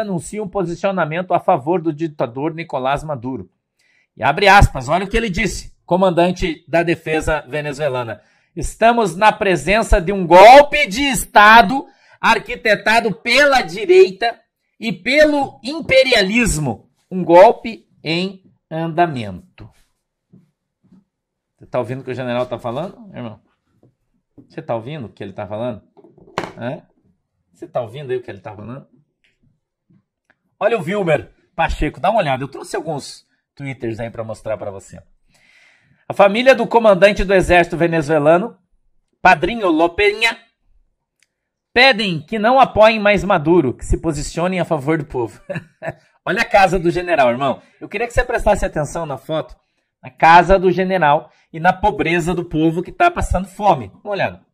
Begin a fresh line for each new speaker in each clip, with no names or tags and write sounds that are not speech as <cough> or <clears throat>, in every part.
anuncia um posicionamento a favor do ditador Nicolás Maduro. E abre aspas, olha o que ele disse, comandante da defesa venezuelana. Estamos na presença de um golpe de Estado arquitetado pela direita e pelo imperialismo. Um golpe em andamento. Você está ouvindo o que o general está falando, irmão? Você está ouvindo o que ele está falando? Você está ouvindo aí o que ele está falando? Olha o Vilmer Pacheco, dá uma olhada. Eu trouxe alguns twitters aí para mostrar para você. A família do comandante do exército venezuelano, padrinho Lopeña, pedem que não apoiem mais Maduro, que se posicionem a favor do povo. <laughs> Olha a casa do general, irmão. Eu queria que você prestasse atenção na foto, na casa do general e na pobreza do povo que está passando fome. Uma olhada.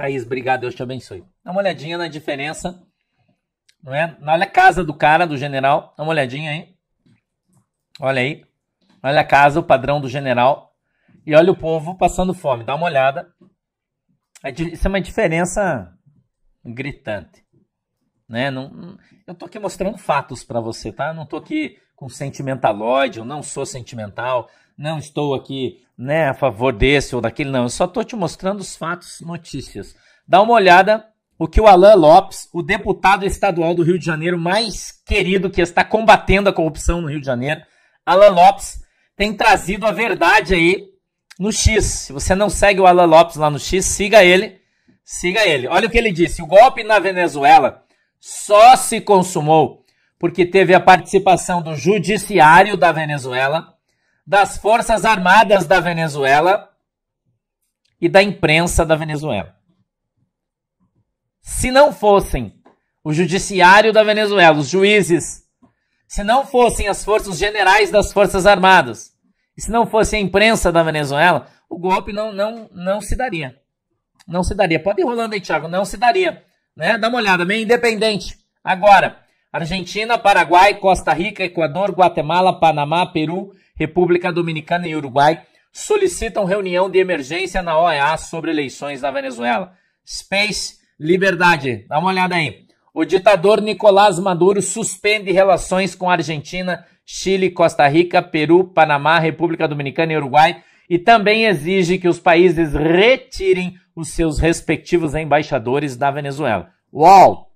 Thaís, obrigado, Deus te abençoe. Dá uma olhadinha na diferença, não é? Olha a casa do cara, do general, dá uma olhadinha aí. Olha aí, olha a casa, o padrão do general. E olha o povo passando fome, dá uma olhada. É isso é uma diferença gritante. Né? Não, eu tô aqui mostrando fatos para você, tá? Eu não tô aqui com sentimentalóide, eu não sou sentimental, não estou aqui né, a favor desse ou daquele, não. Eu só estou te mostrando os fatos, notícias. Dá uma olhada o que o Alain Lopes, o deputado estadual do Rio de Janeiro mais querido que está combatendo a corrupção no Rio de Janeiro, Alain Lopes, tem trazido a verdade aí no X. Se você não segue o Alain Lopes lá no X, siga ele. Siga ele. Olha o que ele disse: o golpe na Venezuela só se consumou porque teve a participação do Judiciário da Venezuela das Forças Armadas da Venezuela e da imprensa da Venezuela. Se não fossem o judiciário da Venezuela, os juízes, se não fossem as forças generais das Forças Armadas, e se não fosse a imprensa da Venezuela, o golpe não, não, não se daria. Não se daria. Pode ir rolando aí, Thiago, não se daria. Né? Dá uma olhada, meio independente. Agora, Argentina, Paraguai, Costa Rica, Equador, Guatemala, Panamá, Peru, República Dominicana e Uruguai solicitam reunião de emergência na OEA sobre eleições na Venezuela. Space Liberdade. Dá uma olhada aí. O ditador Nicolás Maduro suspende relações com Argentina, Chile, Costa Rica, Peru, Panamá, República Dominicana e Uruguai e também exige que os países retirem os seus respectivos embaixadores da Venezuela. Uau!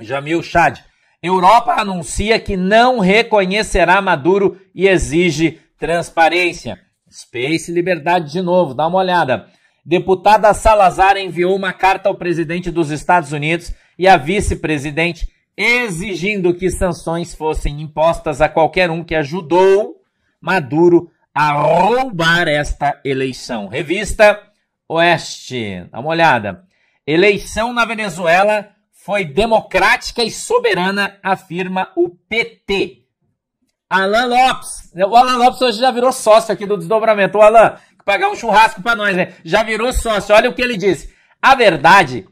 Jamil Chad, Europa anuncia que não reconhecerá Maduro e exige transparência. Space Liberdade de novo, dá uma olhada. Deputada Salazar enviou uma carta ao presidente dos Estados Unidos e à vice-presidente exigindo que sanções fossem impostas a qualquer um que ajudou Maduro a roubar esta eleição. Revista Oeste, dá uma olhada. Eleição na Venezuela foi democrática e soberana, afirma o PT. Alan Lopes. O Alan Lopes hoje já virou sócio aqui do desdobramento. O Alan, que pagar um churrasco para nós, né? Já virou sócio. Olha o que ele disse. A verdade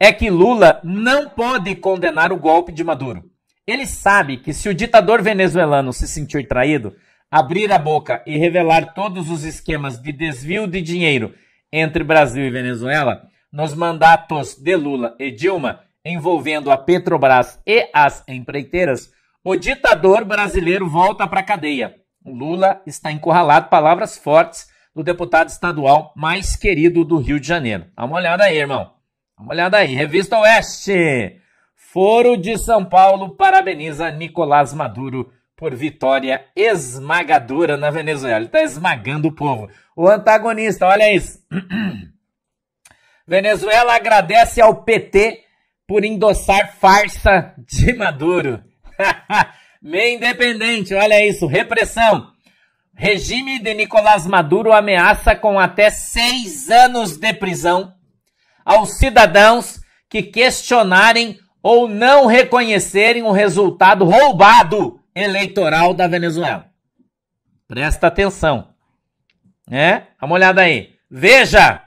é que Lula não pode condenar o golpe de Maduro. Ele sabe que se o ditador venezuelano se sentir traído, abrir a boca e revelar todos os esquemas de desvio de dinheiro entre Brasil e Venezuela, nos mandatos de Lula e Dilma, envolvendo a Petrobras e as empreiteiras, o ditador brasileiro volta para a cadeia. O Lula está encurralado, palavras fortes do deputado estadual mais querido do Rio de Janeiro. Dá uma olhada aí, irmão. Dá uma olhada aí. Revista Oeste. Foro de São Paulo parabeniza Nicolás Maduro por vitória esmagadora na Venezuela. Ele está esmagando o povo. O antagonista, olha isso. <clears throat> Venezuela agradece ao PT por endossar farsa de Maduro. <laughs> Meio independente, olha isso, repressão. Regime de Nicolás Maduro ameaça com até seis anos de prisão aos cidadãos que questionarem ou não reconhecerem o resultado roubado eleitoral da Venezuela. Presta atenção. É? Dá uma olhada aí. Veja!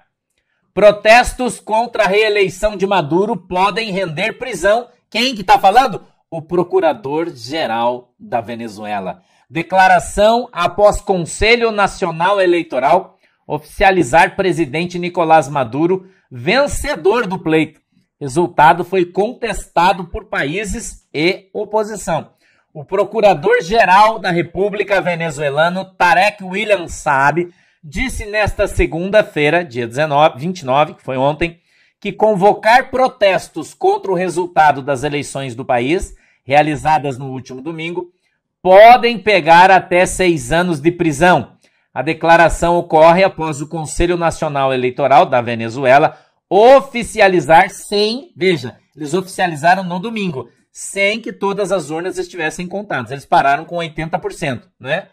Protestos contra a reeleição de Maduro podem render prisão. Quem que está falando? O procurador-geral da Venezuela. Declaração após Conselho Nacional Eleitoral oficializar presidente Nicolás Maduro vencedor do pleito. Resultado foi contestado por países e oposição. O procurador-geral da República venezuelano, Tarek William Saab, disse nesta segunda-feira, dia 19, 29, que foi ontem, que convocar protestos contra o resultado das eleições do país, realizadas no último domingo, podem pegar até seis anos de prisão. A declaração ocorre após o Conselho Nacional Eleitoral da Venezuela oficializar sem, veja, eles oficializaram no domingo, sem que todas as urnas estivessem contadas. Eles pararam com 80%, né?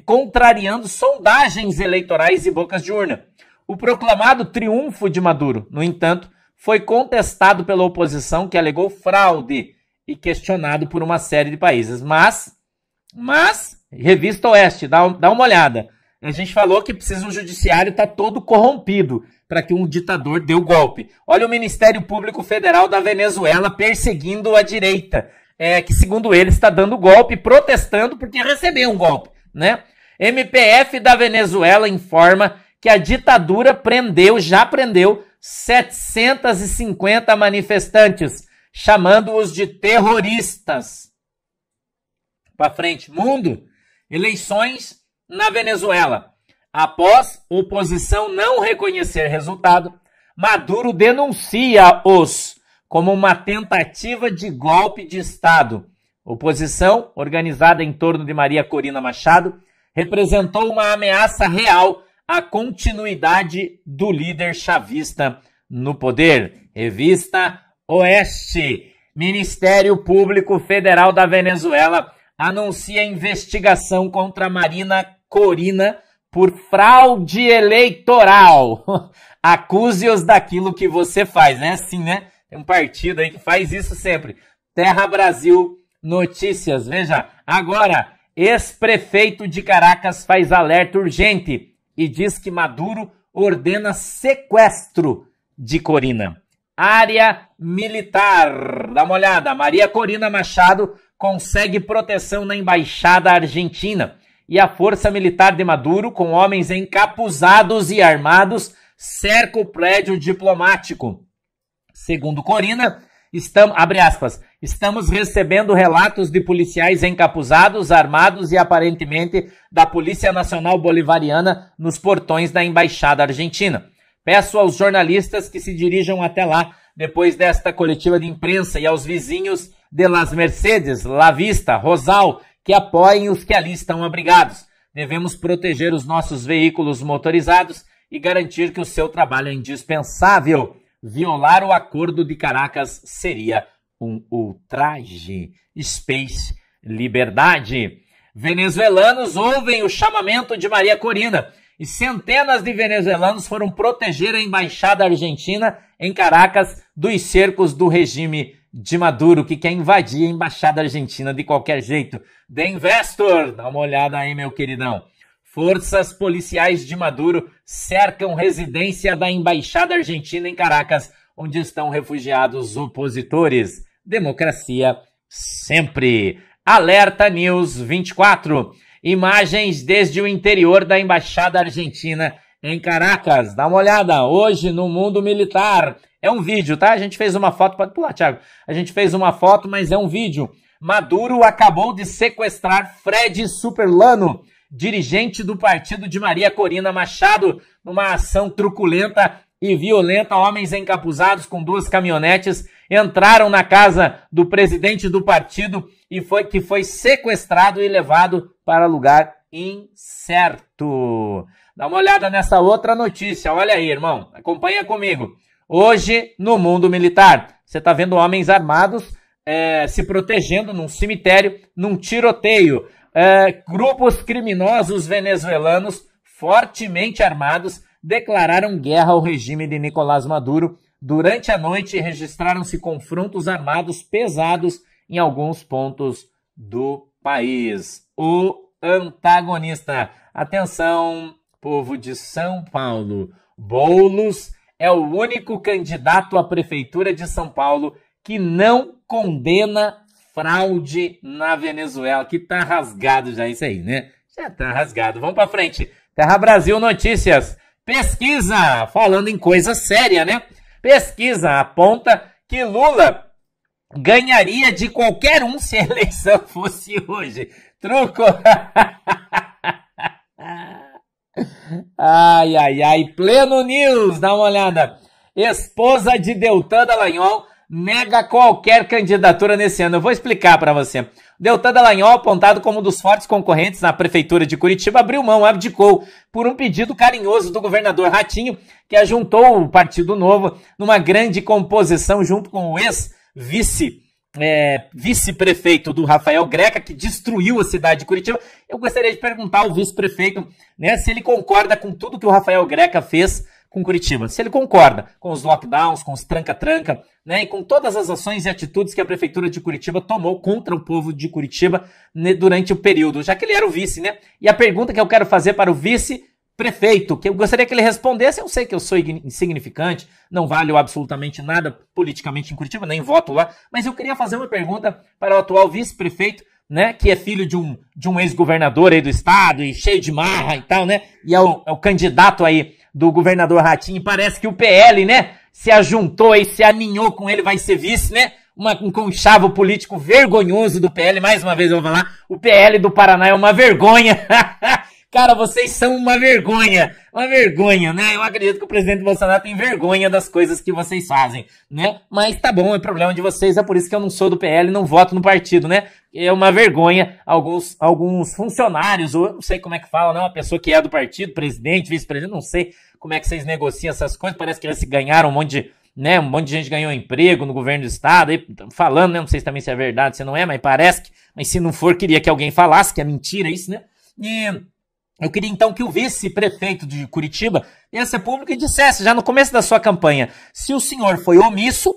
contrariando sondagens eleitorais e bocas de urna. O proclamado triunfo de Maduro, no entanto, foi contestado pela oposição que alegou fraude e questionado por uma série de países. Mas, mas, Revista Oeste, dá, dá uma olhada. A gente falou que precisa um judiciário estar tá todo corrompido para que um ditador dê o golpe. Olha o Ministério Público Federal da Venezuela perseguindo a direita, é, que segundo ele está dando golpe, protestando porque recebeu um golpe né? MPF da Venezuela informa que a ditadura prendeu, já prendeu 750 manifestantes, chamando-os de terroristas. Para frente, mundo, eleições na Venezuela. Após oposição não reconhecer resultado, Maduro denuncia-os como uma tentativa de golpe de Estado Oposição, organizada em torno de Maria Corina Machado, representou uma ameaça real à continuidade do líder chavista no poder. Revista Oeste. Ministério Público Federal da Venezuela anuncia investigação contra Marina Corina por fraude eleitoral. <laughs> Acuse-os daquilo que você faz, né? Sim, né? Tem um partido aí que faz isso sempre. Terra Brasil notícias. Veja, agora, ex-prefeito de Caracas faz alerta urgente e diz que Maduro ordena sequestro de Corina. Área militar. Dá uma olhada. Maria Corina Machado consegue proteção na embaixada argentina. E a força militar de Maduro, com homens encapuzados e armados, cerca o prédio diplomático. Segundo Corina, Estamos, abre aspas, estamos recebendo relatos de policiais encapuzados, armados e aparentemente da Polícia Nacional Bolivariana nos portões da Embaixada Argentina. Peço aos jornalistas que se dirijam até lá depois desta coletiva de imprensa e aos vizinhos de Las Mercedes, La Vista, Rosal, que apoiem os que ali estão abrigados. Devemos proteger os nossos veículos motorizados e garantir que o seu trabalho é indispensável Violar o acordo de Caracas seria um ultraje. Space Liberdade. Venezuelanos ouvem o chamamento de Maria Corina e centenas de venezuelanos foram proteger a embaixada argentina em Caracas dos cercos do regime de Maduro, que quer invadir a embaixada argentina de qualquer jeito. The Investor, dá uma olhada aí, meu queridão. Forças policiais de Maduro cercam residência da Embaixada Argentina em Caracas, onde estão refugiados opositores. Democracia sempre. Alerta News 24. Imagens desde o interior da Embaixada Argentina em Caracas. Dá uma olhada. Hoje no mundo militar. É um vídeo, tá? A gente fez uma foto. Pode pular, Thiago. A gente fez uma foto, mas é um vídeo. Maduro acabou de sequestrar Fred Superlano dirigente do partido de Maria Corina Machado, numa ação truculenta e violenta. Homens encapuzados com duas caminhonetes entraram na casa do presidente do partido e foi que foi sequestrado e levado para lugar incerto. Dá uma olhada nessa outra notícia. Olha aí, irmão. Acompanha comigo. Hoje, no mundo militar, você está vendo homens armados é, se protegendo num cemitério, num tiroteio é, grupos criminosos venezuelanos fortemente armados declararam guerra ao regime de Nicolás Maduro. Durante a noite, registraram-se confrontos armados pesados em alguns pontos do país. O antagonista. Atenção, povo de São Paulo. Boulos é o único candidato à prefeitura de São Paulo que não condena fraude na Venezuela, que tá rasgado já isso aí, né? Já tá rasgado. Vamos para frente. Terra Brasil Notícias. Pesquisa, falando em coisa séria, né? Pesquisa aponta que Lula ganharia de qualquer um se a eleição fosse hoje. Truco. <laughs> ai, ai, ai. Pleno News, dá uma olhada. Esposa de Deltan Dallagnol nega qualquer candidatura nesse ano. Eu vou explicar para você. Deltan Dallagnol, apontado como um dos fortes concorrentes na prefeitura de Curitiba, abriu mão, abdicou, por um pedido carinhoso do governador Ratinho, que ajuntou o Partido Novo numa grande composição junto com o ex-vice é, vice-prefeito do Rafael Greca, que destruiu a cidade de Curitiba. Eu gostaria de perguntar ao vice-prefeito né, se ele concorda com tudo que o Rafael Greca fez com Curitiba. Se ele concorda com os lockdowns, com os tranca-tranca, né, e com todas as ações e atitudes que a prefeitura de Curitiba tomou contra o povo de Curitiba né, durante o período, já que ele era o vice, né? E a pergunta que eu quero fazer para o vice prefeito, que eu gostaria que ele respondesse. Eu sei que eu sou insignificante, não valho absolutamente nada politicamente em Curitiba, nem voto lá, mas eu queria fazer uma pergunta para o atual vice-prefeito, né, que é filho de um, de um ex-governador aí do estado e cheio de marra e tal, né, e é o, é o candidato aí do governador Ratinho. Parece que o PL, né, se ajuntou e se aninhou com ele, vai ser vice, né? Uma, um conchavo político vergonhoso do PL, mais uma vez eu vou falar, o PL do Paraná é uma vergonha. <laughs> Cara, vocês são uma vergonha, uma vergonha, né? Eu acredito que o presidente Bolsonaro tem vergonha das coisas que vocês fazem, né? Mas tá bom, é problema de vocês, é por isso que eu não sou do PL, não voto no partido, né? É uma vergonha alguns, alguns funcionários, ou não sei como é que fala, né? Uma pessoa que é do partido, presidente, vice-presidente, não sei como é que vocês negociam essas coisas, parece que eles se ganharam um monte de né? Um monte de gente ganhou emprego no governo do estado, aí, falando, né? Não sei também se é verdade, se não é, mas parece que. Mas se não for, queria que alguém falasse que é mentira isso, né? E eu queria então que o vice-prefeito de Curitiba viesse a público e dissesse, já no começo da sua campanha, se o senhor foi omisso,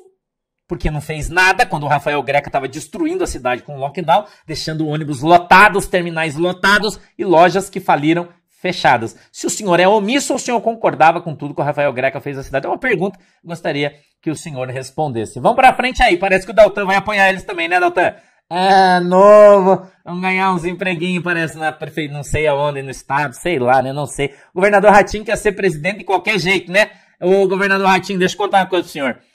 porque não fez nada quando o Rafael Greca estava destruindo a cidade com o lockdown, deixando ônibus lotados, terminais lotados e lojas que faliram fechadas. Se o senhor é omisso ou o senhor concordava com tudo que o Rafael Greca fez na cidade? É uma pergunta que gostaria que o senhor respondesse. Vamos para frente aí, parece que o Daltan vai apanhar eles também, né, Daltan? É novo, Vamos ganhar uns empreguinhos, parece, na prefeitura, não sei aonde, no estado, sei lá, né? Não sei. O governador Ratinho quer ser presidente de qualquer jeito, né? O governador Ratinho, deixa eu contar uma coisa pro senhor.